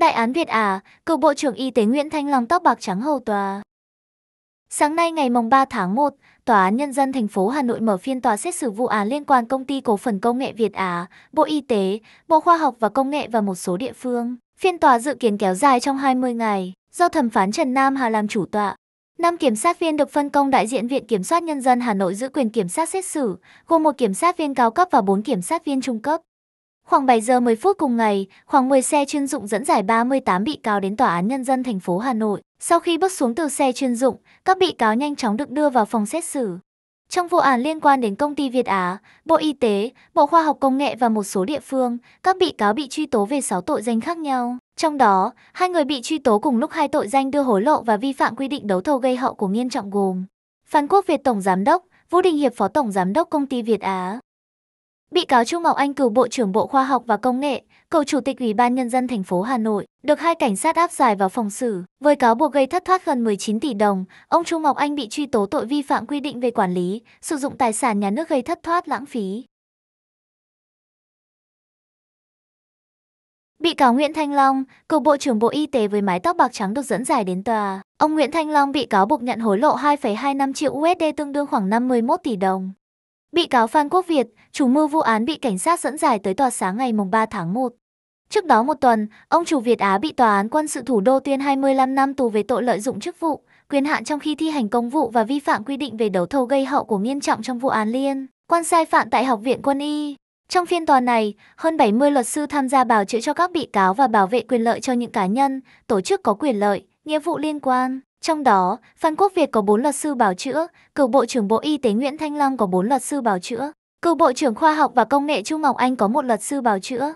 Đại án Việt Ả, cựu Bộ trưởng Y tế Nguyễn Thanh Long tóc bạc trắng hầu tòa. Sáng nay ngày mùng 3 tháng 1, Tòa án Nhân dân thành phố Hà Nội mở phiên tòa xét xử vụ án liên quan công ty cổ phần công nghệ Việt Á, Bộ Y tế, Bộ Khoa học và Công nghệ và một số địa phương. Phiên tòa dự kiến kéo dài trong 20 ngày, do thẩm phán Trần Nam Hà làm chủ tọa. Năm kiểm sát viên được phân công đại diện Viện Kiểm soát Nhân dân Hà Nội giữ quyền kiểm sát xét xử, gồm một kiểm sát viên cao cấp và bốn kiểm sát viên trung cấp. Khoảng 7 giờ 10 phút cùng ngày, khoảng 10 xe chuyên dụng dẫn giải 38 bị cáo đến Tòa án Nhân dân thành phố Hà Nội. Sau khi bước xuống từ xe chuyên dụng, các bị cáo nhanh chóng được đưa vào phòng xét xử. Trong vụ án liên quan đến công ty Việt Á, Bộ Y tế, Bộ Khoa học Công nghệ và một số địa phương, các bị cáo bị truy tố về 6 tội danh khác nhau. Trong đó, hai người bị truy tố cùng lúc hai tội danh đưa hối lộ và vi phạm quy định đấu thầu gây hậu của nghiêm trọng gồm Phan Quốc Việt Tổng Giám đốc, Vũ Đình Hiệp Phó Tổng Giám đốc Công ty Việt Á. Bị cáo Trung Ngọc Anh cựu Bộ trưởng Bộ Khoa học và Công nghệ, cựu Chủ tịch Ủy ban Nhân dân thành phố Hà Nội, được hai cảnh sát áp giải vào phòng xử. Với cáo buộc gây thất thoát gần 19 tỷ đồng, ông Trung Ngọc Anh bị truy tố tội vi phạm quy định về quản lý, sử dụng tài sản nhà nước gây thất thoát lãng phí. Bị cáo Nguyễn Thanh Long, cựu Bộ trưởng Bộ Y tế với mái tóc bạc trắng được dẫn giải đến tòa. Ông Nguyễn Thanh Long bị cáo buộc nhận hối lộ 2,25 triệu USD tương đương khoảng 51 tỷ đồng. Bị cáo Phan Quốc Việt, chủ mưu vụ án bị cảnh sát dẫn giải tới tòa sáng ngày 3 tháng 1. Trước đó một tuần, ông chủ Việt Á bị tòa án quân sự thủ đô tuyên 25 năm tù về tội lợi dụng chức vụ, quyền hạn trong khi thi hành công vụ và vi phạm quy định về đấu thầu gây hậu của nghiêm trọng trong vụ án liên quan sai phạm tại Học viện Quân y. Trong phiên tòa này, hơn 70 luật sư tham gia bào chữa cho các bị cáo và bảo vệ quyền lợi cho những cá nhân, tổ chức có quyền lợi, nghĩa vụ liên quan. Trong đó, Phan Quốc Việt có 4 luật sư bảo chữa, cựu Bộ trưởng Bộ Y tế Nguyễn Thanh Long có 4 luật sư bảo chữa, cựu Bộ trưởng Khoa học và Công nghệ Chu Ngọc Anh có một luật sư bảo chữa.